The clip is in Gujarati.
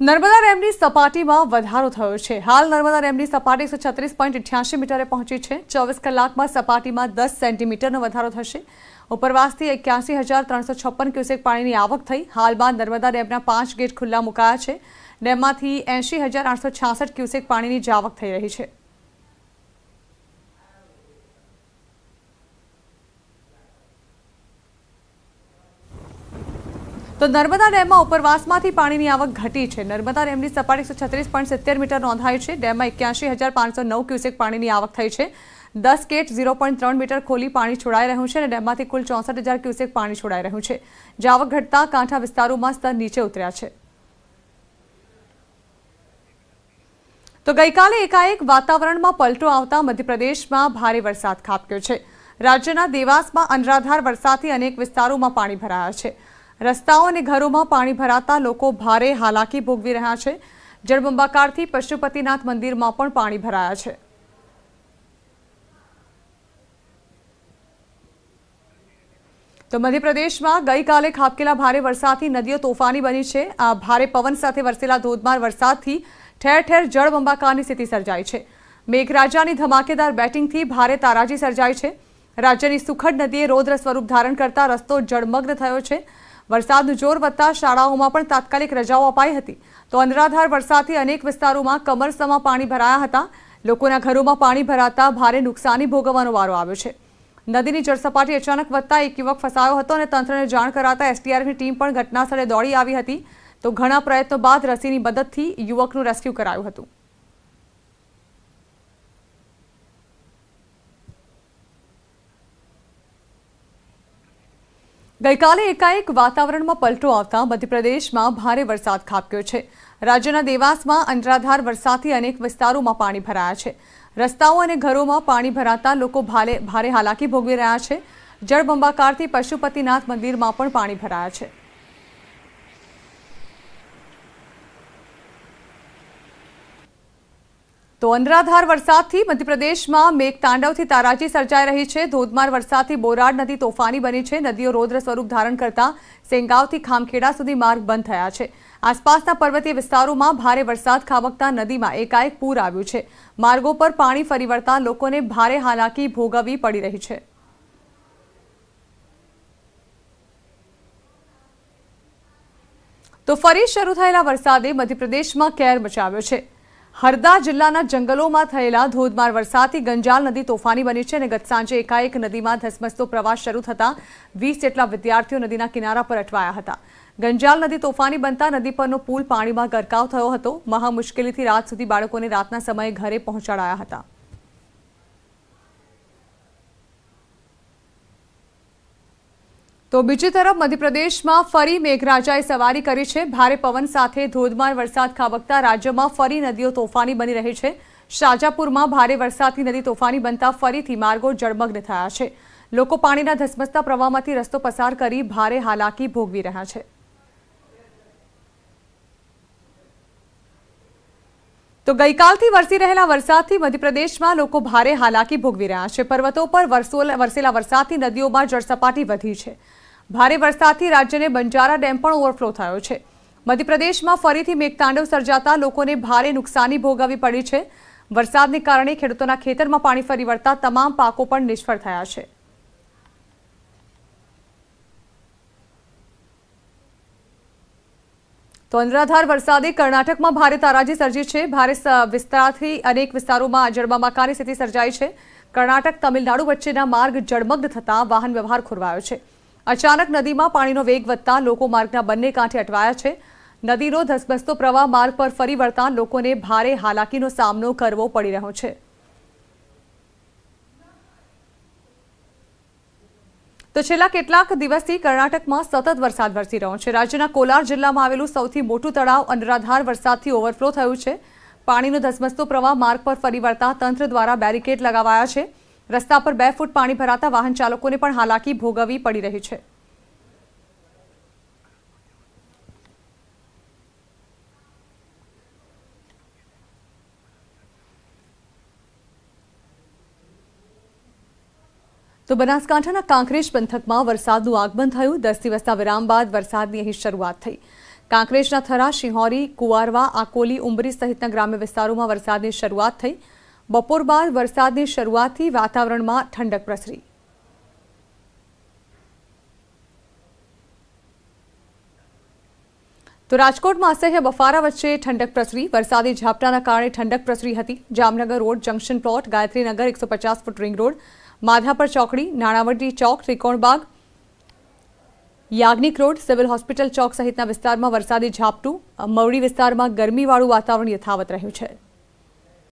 નર્મદા ડેમની સપાટીમાં વધારો થયો છે હાલ નર્મદા ડેમની સપાટી એકસો છત્રીસ પોઈન્ટ અઠ્યાસી મીટરે પહોંચી છે ચોવીસ કલાકમાં સપાટીમાં દસ સેન્ટીમીટરનો વધારો થશે ઉપરવાસથી એક્યાસી હજાર ત્રણસો છપ્પન ક્યુસેક પાણીની આવક થઈ હાલમાં નર્મદા ડેમના પાંચ ગેટ ખુલ્લા મુકાયા છે ડેમમાંથી એંશી હજાર આઠસો છાસઠ ક્યુસેક પાણીની જ આવક થઈ રહી છે તો નર્મદા ડેમમાં ઉપરવાસમાંથી પાણીની આવક ઘટી છે નર્મદા ડેમની સપાટી એકસો છત્રીસ પોઈન્ટ સિત્તેર મીટર નોંધાઈ છે ડેમમાં એક્યાસી હજાર પાંચસો નવ ક્યુસેક પાણીની આવક થઈ છે દસ કેટ ઝીરો પોઈન્ટ ત્રણ મીટર ખોલી પાણી છોડાઈ રહ્યું છે અને ડેમમાંથી કુલ ચોસઠ હજાર ક્યુસેક પાણી છોડાઈ રહ્યું છે જે આવક ઘટતા કાંઠા વિસ્તારોમાં સ્તર નીચે ઉતર્યા છે તો ગઈકાલે એકાએક વાતાવરણમાં પલટો આવતા મધ્યપ્રદેશમાં ભારે વરસાદ ખાબક્યો છે રાજ્યના દેવાસમાં અનરાધાર વરસાદથી અનેક વિસ્તારોમાં પાણી ભરાયા છે રસ્તાઓ અને ઘરોમાં પાણી ભરાતા લોકો ભારે હાલાકી ભોગવી રહ્યા છે જળબંબાકારથી પશુપતિનાથ મંદિરમાં પણ પાણી ભરાયા છે તો મધ્યપ્રદેશમાં ગઈકાલે ખાબકેલા ભારે વરસાદથી નદીઓ તોફાની બની છે આ ભારે પવન સાથે વરસેલા ધોધમાર વરસાદથી ઠેર ઠેર જળબંબાકારની સ્થિતિ સર્જાઈ છે મેઘરાજાની ધમાકેદાર બેટિંગથી ભારે તારાજી સર્જાઈ છે રાજ્યની સુખડ નદીએ રૌદ્ર સ્વરૂપ ધારણ કરતા રસ્તો જળમગ્ન થયો છે વરસાદનું જોર વધતા શાળાઓમાં પણ તાત્કાલિક રજાઓ અપાઈ હતી તો અનરાધાર વરસાદથી અનેક વિસ્તારોમાં કમરસમાં પાણી ભરાયા હતા લોકોના ઘરોમાં પાણી ભરાતા ભારે નુકસાની ભોગવવાનો વારો આવ્યો છે નદીની જળસપાટી અચાનક વધતા એક યુવક ફસાયો હતો અને તંત્રને જાણ કરાતા એસટીઆરની ટીમ પણ ઘટનાસ્થળે દોડી આવી હતી તો ઘણા પ્રયત્નો બાદ રસીની મદદથી યુવકનું રેસ્ક્યુ કરાયું હતું ગઈકાલે એકાએક વાતાવરણમાં પલટો આવતા મધ્યપ્રદેશમાં ભારે વરસાદ ખાબક્યો છે રાજ્યના દેવાસમાં અનરાધાર વરસાદથી અનેક વિસ્તારોમાં પાણી ભરાયા છે રસ્તાઓ અને ઘરોમાં પાણી ભરાતા લોકો ભારે હાલાકી ભોગવી રહ્યા છે જળબંબાકારથી પશુપતિનાથ મંદિરમાં પણ પાણી ભરાયા છે તો અનરાધાર વરસાદથી મધ્યપ્રદેશમાં મેઘતાંડવથી તારાજી સર્જાઈ રહી છે ધોધમાર વરસાદથી બોરાડ નદી તોફાની બની છે નદીઓ રૌદ્ર સ્વરૂપ ધારણ કરતા સેંગાવથી ખામખેડા સુધી માર્ગ બંધ થયા છે આસપાસના પર્વતીય વિસ્તારોમાં ભારે વરસાદ ખાબકતા નદીમાં એકાએક પૂર આવ્યું છે માર્ગો પર પાણી ફરી વળતા લોકોને ભારે હાલાકી ભોગવવી પડી રહી છે તો ફરી શરૂ થયેલા વરસાદે મધ્યપ્રદેશમાં કેર મચાવ્યો છે હરદા જિલ્લાના જંગલોમાં થયેલા ધોધમાર વરસાદથી ગંજાલ નદી તોફાની બની છે અને ગત સાંજે એકાએક નદીમાં ધસમસતો પ્રવાસ શરૂ થતા વીસ જેટલા વિદ્યાર્થીઓ નદીના કિનારા પર અટવાયા હતા ગંજાલ નદી તોફાની બનતા નદી પરનો પુલ પાણીમાં ગરકાવ થયો હતો મહા મુશ્કેલીથી રાત સુધી બાળકોને રાતના સમયે ઘરે પહોંચાડાયા હતા તો બીજી તરફ મધ્યપ્રદેશમાં ફરી મેઘરાજાએ સવારી કરી છે ભારે પવન સાથે ધોધમાર વરસાદ ખાબકતા રાજ્યમાં ફરી નદીઓ તોફાની બની રહી છે શાજાપુરમાં ભારે વરસાદથી નદી તોફાની બનતા ફરીથી માર્ગો જળમગ્ન થયા છે લોકો પાણીના ધસમસતા પ્રવાહમાંથી રસ્તો પસાર કરી ભારે હાલાકી ભોગવી રહ્યા છે તો ગઈકાલથી વરસી રહેલા વરસાદથી મધ્યપ્રદેશમાં લોકો ભારે હાલાકી ભોગવી રહ્યા છે પર્વતો પર વરસેલા વરસાદથી નદીઓમાં જળસપાટી વધી છે ભારે વરસાદથી રાજ્યને બંજારા ડેમ પણ ઓવરફ્લો થયો છે મધ્યપ્રદેશમાં ફરીથી મેઘતાંડવ સર્જાતા લોકોને ભારે નુકસાની ભોગવવી પડી છે વરસાદને કારણે ખેડૂતોના ખેતરમાં પાણી ફરી વળતા તમામ પાકો પણ નિષ્ફળ થયા છે તો વરસાદે કર્ણાટકમાં ભારે તારાજી સર્જી છે ભારે વિસ્તારથી અનેક વિસ્તારોમાં જળબંબાકારની સ્થિતિ સર્જાઈ છે કર્ણાટક તમિલનાડુ વચ્ચેના માર્ગ જળમગ્ન થતાં વાહન વ્યવહાર ખોરવાયો છે અચાનક નદીમાં પાણીનો વેગ વધતા લોકો માર્ગના બંને કાંઠે અટવાયા છે નદીનો ધસબસતો પ્રવાહ માર્ગ પર ફરી વળતા લોકોને ભારે હાલાકીનો સામનો કરવો પડી રહ્યો છે તો છેલ્લા કેટલાક દિવસથી કર્ણાટકમાં સતત વરસાદ વરસી રહ્યો છે રાજ્યના કોલાર જિલ્લામાં આવેલું સૌથી મોટું તળાવ અનરાધાર વરસાદથી ઓવરફ્લો થયું છે પાણીનો ધસમસતો પ્રવાહ માર્ગ પર ફરી વળતા તંત્ર દ્વારા બેરિકેડ લગાવાયા છે રસ્તા પર બે ફૂટ પાણી ભરાતા વાહન ચાલકોને પણ હાલાકી ભોગવવી પડી રહી છે તો બનાસકાંઠાના કાંકરેજ પંથકમાં વરસાદનું આગમન થયું દસ દિવસના વિરામ બાદ વરસાદની અહીં શરૂઆત થઈ કાંકરેજના થરા શિહોરી કુવારવા આકોલી ઉંબરી સહિતના ગ્રામ્ય વિસ્તારોમાં વરસાદની શરૂઆત થઈ બપોર બાદ વરસાદની શરૂઆતથી વાતાવરણમાં ઠંડક પ્રસરી તો રાજકોટમાં અસહ્ય બફારા વચ્ચે ઠંડક પ્રસરી વરસાદી ઝાપટાના કારણે ઠંડક પ્રસરી હતી Jamnagar road junction plot Gayatrinagar એકસો પચાસ ફૂટ રિંગ રોડ માધાપર ચોકડી નાણાવટી ચોક Trikonbaug Yagnik road civil hospital ચોક સહિતના વિસ્તારમાં વરસાદી ઝાપટું મવડી વિસ્તારમાં ગરમીવાળું વાતાવરણ યથાવત રહ્યું છે